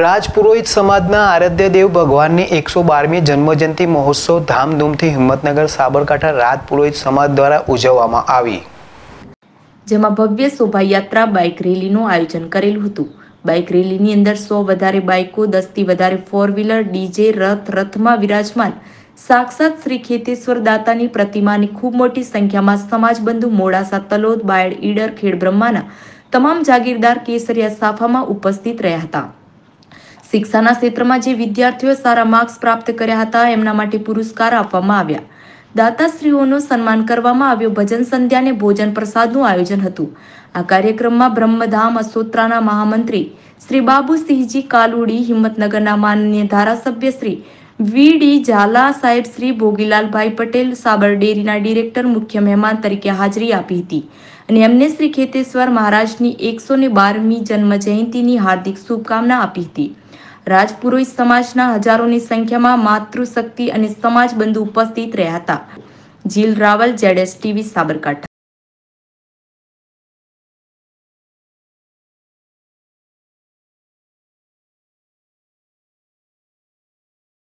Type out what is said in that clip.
રાજપુરોહિત સમાજના આરાધ્યદેવ ભગવાનની એકસો બારમી જન્મજયંતિ મહોત્સવ ધામધૂમથી હિંમતનગર સાબરકાંઠા રાજપુરોહિત સમાજ દ્વારા ઉજવવામાં આવી જેમાં ભવ્ય શોભાયાત્રા બાઇક રેલીનું આયોજન કરેલું હતું બાઇક રેલીની અંદર સો વધારે બાઇકો દસથી વધારે ફોર વ્હીલર ડીજે રથ રથમાં વિરાજમાન સાક્ષાત શ્રી ખેતેશ્વર દાતાની પ્રતિમાની ખૂબ મોટી સંખ્યામાં સમાજબંધુ મોડાસા તલોદ બાયડ ઈડર ખેડ બ્રહ્માના તમામ જાગીરદાર કેસરિયા સાફામાં ઉપસ્થિત રહ્યા હતા શિક્ષાના ક્ષેત્રમાં જે વિદ્યાર્થીઓ સારા માર્ક્સ પ્રાપ્ત કર્યા હતા એમના માટે પુરસ્કાર આપવામાં આવ્યા દાતાશ્રીઓનું સન્માન કરવામાં આવ્યું ભજન સંધ્યાને ભોજન પ્રસાદનું આયોજન હતું આ કાર્યક્રમમાં બ્રહ્મધામ અસોત્રાના મહામંત્રી શ્રી બાબુસિંહજી કાલુડી હિંમતનગરના માનનીય ધારાસભ્ય શ્રી વીડી ઝાલા સાહેબ શ્રી ભોગીલાલભાઈ પટેલ સાબર ડેરીના ડિરેક્ટર મુખ્ય મહેમાન તરીકે હાજરી આપી હતી અને એમને શ્રી ખેતેશ્વર મહારાજની એકસો ને બારમી જન્મ જયંતિની હાર્દિક શુભકામના આપી હતી રાજપુરોહિત સમાજના હજારોની સંખ્યામાં માતૃશક્તિ અને સમાજ બંધુ ઉપસ્થિત રહ્યા હતા જીલ રાવલ જેડએસ ટીવી સાબરકાંઠા